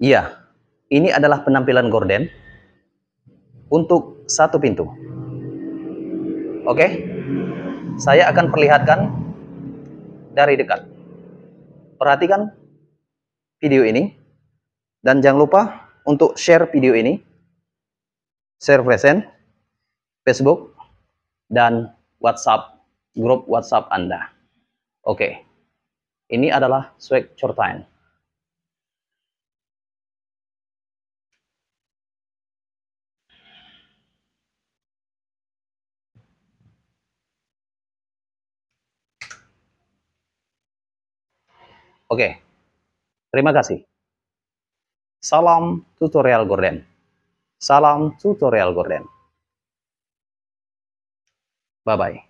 Iya, ini adalah penampilan gorden untuk satu pintu. Oke, saya akan perlihatkan dari dekat. Perhatikan video ini dan jangan lupa untuk share video ini, share present, Facebook, dan WhatsApp, grup WhatsApp Anda. Oke, ini adalah swag Chortain. Oke, terima kasih. Salam tutorial gorden. Salam tutorial gorden. Bye-bye.